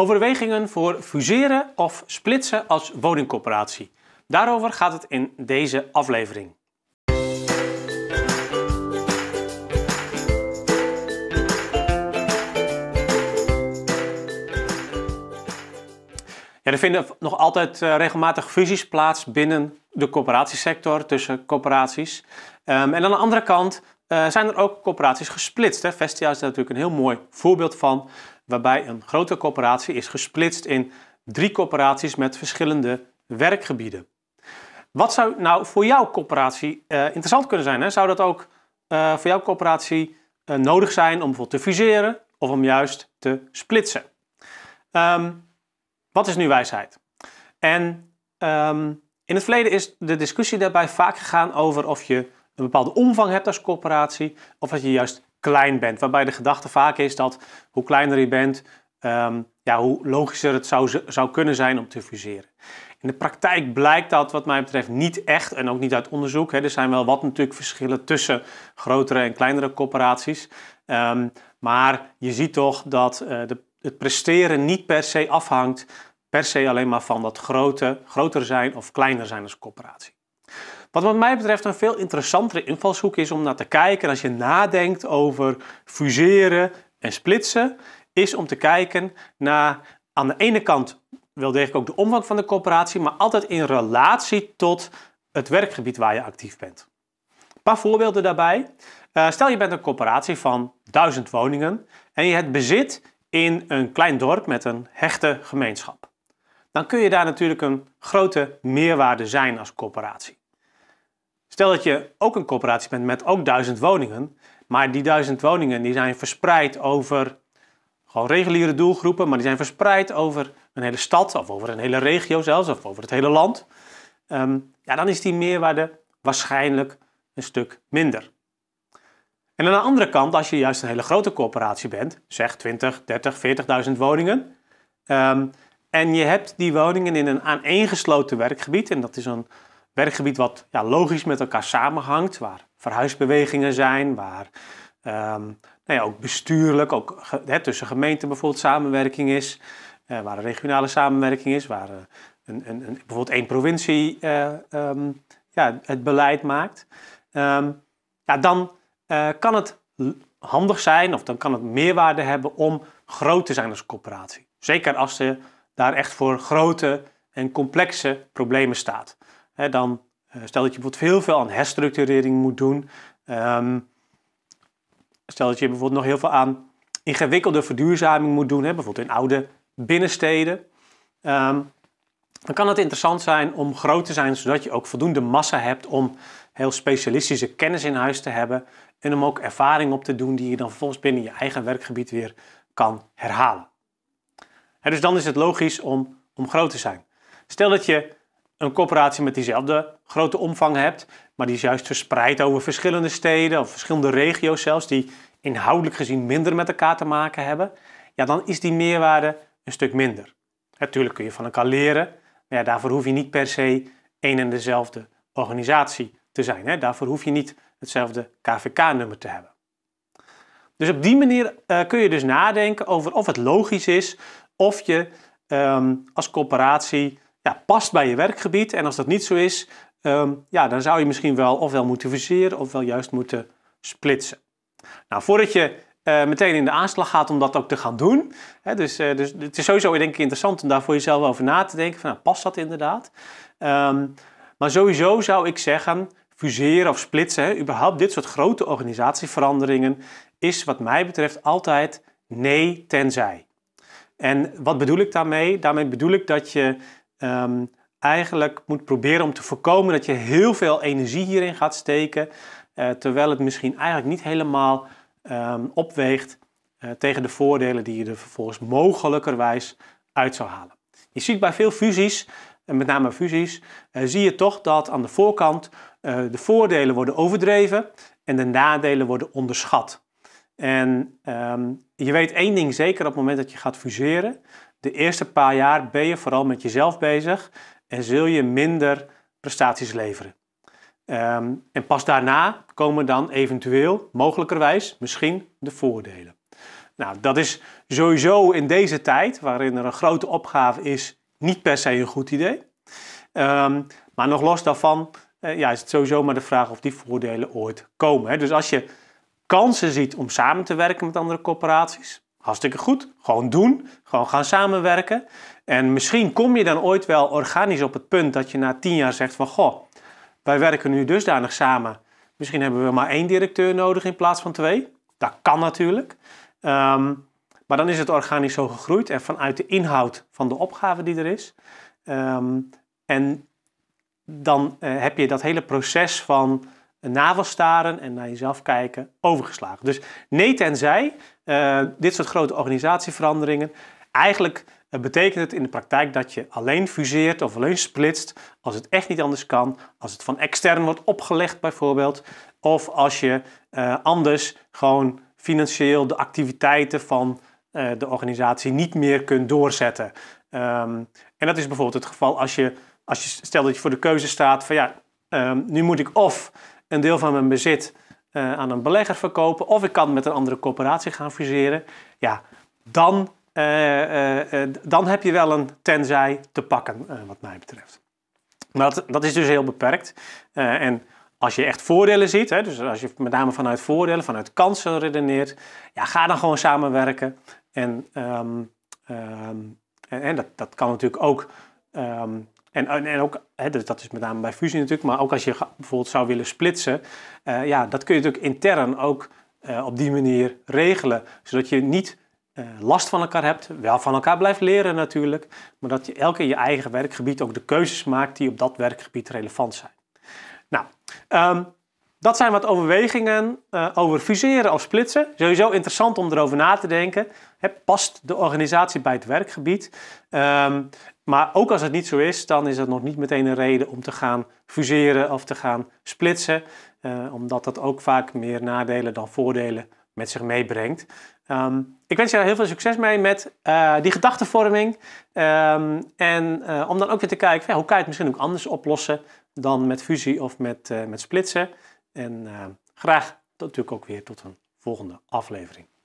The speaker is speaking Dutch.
Overwegingen voor fuseren of splitsen als woningcorporatie. Daarover gaat het in deze aflevering. Ja, er vinden nog altijd eh, regelmatig fusies plaats binnen de corporatiesector tussen corporaties. Ehm, en aan de andere kant eh, zijn er ook corporaties gesplitst. Hè? Vestia is daar natuurlijk een heel mooi voorbeeld van, waarbij een grote corporatie is gesplitst in drie corporaties met verschillende werkgebieden. Wat zou nou voor jouw corporatie eh, interessant kunnen zijn? Hè? Zou dat ook eh, voor jouw corporatie nodig zijn om bijvoorbeeld te fuseren of om juist te splitsen? Ehm, wat is nu wijsheid? En ehm, in het verleden is de discussie daarbij vaak gegaan over of je een bepaalde omvang hebt als corporatie, of als je juist klein bent. Waarbij de gedachte vaak is dat hoe kleiner je bent, ehm, ja, hoe logischer het zou, zou kunnen zijn om te fuseren. In de praktijk blijkt dat wat mij betreft niet echt en ook niet uit onderzoek. Hè. Er zijn wel wat natuurlijk verschillen tussen grotere en kleinere corporaties. Ehm, maar je ziet toch dat eh, de, het presteren niet per se afhangt, per se alleen maar van dat grote, groter zijn of kleiner zijn als corporatie. Wat wat mij betreft een veel interessantere invalshoek is om naar te kijken als je nadenkt over fuseren en splitsen, is om te kijken naar aan de ene kant wel degelijk ook de omvang van de corporatie, maar altijd in relatie tot het werkgebied waar je actief bent. Een paar voorbeelden daarbij. Eh, stel je bent een corporatie van duizend woningen en je hebt bezit in een klein dorp met een hechte gemeenschap. Dan kun je daar natuurlijk een grote meerwaarde zijn als corporatie. Stel dat je ook een coöperatie bent met ook duizend woningen, maar die duizend woningen die zijn verspreid over gewoon reguliere doelgroepen, maar die zijn verspreid over een hele stad of over een hele regio zelfs of over het hele land. Ehm, ja, dan is die meerwaarde waarschijnlijk een stuk minder. En aan de andere kant, als je juist een hele grote corporatie bent, zeg 20, 30, 40.000 woningen, ehm, en je hebt die woningen in een aaneengesloten werkgebied, en dat is een werkgebied wat ja, logisch met elkaar samenhangt, waar verhuisbewegingen zijn, waar ehm, nou ja, ook bestuurlijk, ook tussen gemeenten bijvoorbeeld samenwerking is, eh, waar een regionale samenwerking is, waar eh, een, een, een, bijvoorbeeld één provincie eh, ehm, ja, het beleid maakt, ehm, ja, dan kan het handig zijn of dan kan het meerwaarde hebben om groot te zijn als coöperatie. Zeker als ze daar echt voor grote en complexe problemen staat. Hè, dan eh, stel dat je bijvoorbeeld heel veel aan herstructurering moet doen. Ehm, stel dat je bijvoorbeeld nog heel veel aan ingewikkelde verduurzaming moet doen, hè, bijvoorbeeld in oude binnensteden. Ehm, dan kan het interessant zijn om groot te zijn, zodat je ook voldoende massa hebt om heel specialistische kennis in huis te hebben en om ook ervaring op te doen die je dan vervolgens binnen je eigen werkgebied weer kan herhalen. dus dan is het logisch om, om groot te zijn. Stel dat je een corporatie met diezelfde grote omvang hebt, maar die is juist verspreid over verschillende steden of verschillende regio's zelfs, die inhoudelijk gezien minder met elkaar te maken hebben, ja, dan is die meerwaarde een stuk minder. Natuurlijk kun je van elkaar leren, maar ja, daarvoor hoef je niet per se een en dezelfde organisatie te zijn. Hè? Daarvoor hoef je niet hetzelfde KVK-nummer te hebben. Dus op die manier eh, kun je dus nadenken over of het logisch is of je ehm, als corporatie ja, past bij je werkgebied. En als dat niet zo is, ehm, ja, dan zou je misschien wel ofwel moeten fuseren ofwel juist moeten splitsen. Nou, voordat je eh, meteen in de aanslag gaat om dat ook te gaan doen. Hè, dus, eh, dus het is sowieso denk ik interessant om daar voor jezelf over na te denken. Van, nou, past dat inderdaad? Ehm, maar sowieso zou ik zeggen, fuseren of splitsen, hè, überhaupt dit soort grote organisatieveranderingen, is wat mij betreft altijd nee tenzij. En wat bedoel ik daarmee? Daarmee bedoel ik dat je Ehm, eigenlijk moet proberen om te voorkomen dat je heel veel energie hierin gaat steken, eh, terwijl het misschien eigenlijk niet helemaal ehm, opweegt eh, tegen de voordelen die je er vervolgens mogelijkerwijs uit zou halen. Je ziet bij veel fusies, en met name fusies, eh, zie je toch dat aan de voorkant de voordelen worden overdreven en de nadelen worden onderschat. En ehm, je weet één ding zeker op het moment dat je gaat fuseren, de eerste paar jaar ben je vooral met jezelf bezig en zul je minder prestaties leveren. Ehm, en pas daarna komen dan eventueel, mogelijkerwijs, misschien de voordelen. Nou, dat is sowieso in deze tijd, waarin er een grote opgave is, niet per se een goed idee. Ehm, maar nog los daarvan eh, ja, is het sowieso maar de vraag of die voordelen ooit komen. Hè. Dus als je kansen ziet om samen te werken met andere corporaties, Hartstikke goed. Gewoon doen. Gewoon gaan samenwerken. En misschien kom je dan ooit wel organisch op het punt dat je na tien jaar zegt van... Goh, wij werken nu dusdanig samen. Misschien hebben we maar één directeur nodig in plaats van twee. Dat kan natuurlijk. Ehm, maar dan is het organisch zo gegroeid en vanuit de inhoud van de opgave die er is. Ehm, en dan eh, heb je dat hele proces van navel staren en naar jezelf kijken overgeslagen. Dus nee eh, tenzij dit soort grote organisatieveranderingen eigenlijk eh, betekent het in de praktijk dat je alleen fuseert of alleen splitst als het echt niet anders kan, als het van extern wordt opgelegd bijvoorbeeld, of als je eh, anders gewoon financieel de activiteiten van de organisatie niet meer kunt doorzetten. Ehm, en dat is bijvoorbeeld het geval als je, als je stel dat je voor de keuze staat van ja, ehm, nu moet ik of een deel van mijn bezit eh, aan een belegger verkopen. Of ik kan met een andere corporatie gaan fuseren. Ja, dan, eh, eh, dan heb je wel een tenzij te pakken, wat mij betreft. Maar dat, dat is dus heel beperkt. en als je echt voordelen ziet, hè, dus als je met name vanuit voordelen, vanuit kansen redeneert, ja, ga dan gewoon samenwerken. En, ehm, ehm, en, dat, dat kan natuurlijk ook ehm, en, en ook, hè, dat is met name bij fusie natuurlijk, maar ook als je bijvoorbeeld zou willen splitsen, eh, ja, dat kun je natuurlijk intern ook eh, op die manier regelen. Zodat je niet eh, last van elkaar hebt, wel van elkaar blijft leren natuurlijk, maar dat je elke in je eigen werkgebied ook de keuzes maakt die op dat werkgebied relevant zijn. Nou, ehm, dat zijn wat overwegingen eh, over fuseren of splitsen. Sowieso interessant om erover na te denken. past de organisatie bij het werkgebied? Ehm, maar ook als het niet zo is, dan is dat nog niet meteen een reden om te gaan fuseren of te gaan splitsen. Eh, omdat dat ook vaak meer nadelen dan voordelen met zich meebrengt. Ehm, ik wens je heel veel succes mee met eh, die gedachtenvorming. Ehm, en om dan ook weer te kijken, hoe kan je het misschien ook anders oplossen dan met fusie of met, met splitsen. En eh, graag natuurlijk ook weer tot een volgende aflevering.